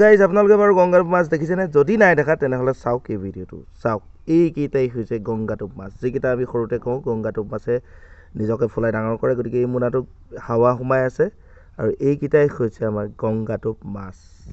guys আপোনালোকে বাৰু গংগাটোপ মাছ দেখিছেনে যদি নাই দেখা তেনেহ'লে চাওক এই ভিডিঅ'টো চাওক এইকেইটাই হৈছে গংগাটোপ মাছ যিকেইটা আমি সৰুতে কওঁ গংগাটোপ মাছে নিজকে ফুলাই ডাঙৰ কৰে গতিকে এই মোনাটোক হাৱা সোমাই আছে আৰু এইকেইটাই হৈছে আমাৰ গংগাটোপ মাছ